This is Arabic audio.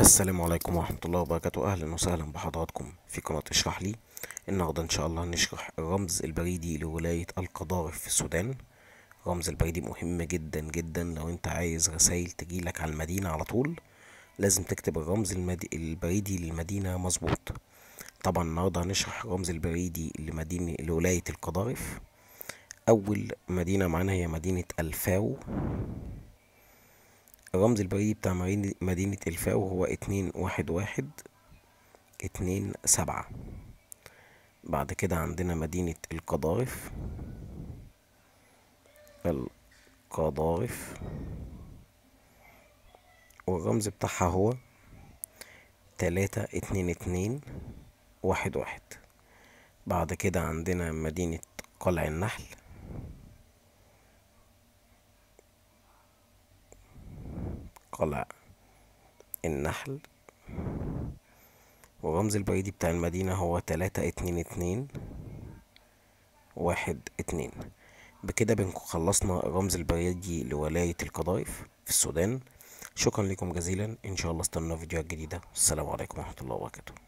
السلام عليكم ورحمة الله وبركاته أهلا وسهلا بحضراتكم في قناة اشرح لي النهاردة إن شاء الله هنشرح الرمز البريدي لولاية القضارف في السودان الرمز البريدي مهم جدا جدا لو أنت عايز رسايل تجيلك على المدينة على طول لازم تكتب الرمز المدي... البريدي للمدينة مظبوط طبعا النهاردة هنشرح الرمز البريدي لمدينة لولاية القضارف أول مدينة معانا هي مدينة الفاو الرمز البريدي بتاع مدينة الفاو هو اتنين واحد واحد اتنين سبعة بعد كده عندنا مدينة القضارف القضارف والرمز بتاعها هو تلاتة اتنين اتنين واحد واحد بعد كده عندنا مدينة قلع النحل قلع النحل ورمز البريدي بتاع المدينة هو تلاتة اتنين اتنين واحد اتنين بكده بنكون خلصنا الرمز البريدي لولاية القضايف في السودان شكرا لكم جزيلا ان شاء الله استنوا فيديوهات جديدة والسلام عليكم ورحمة الله وبركاته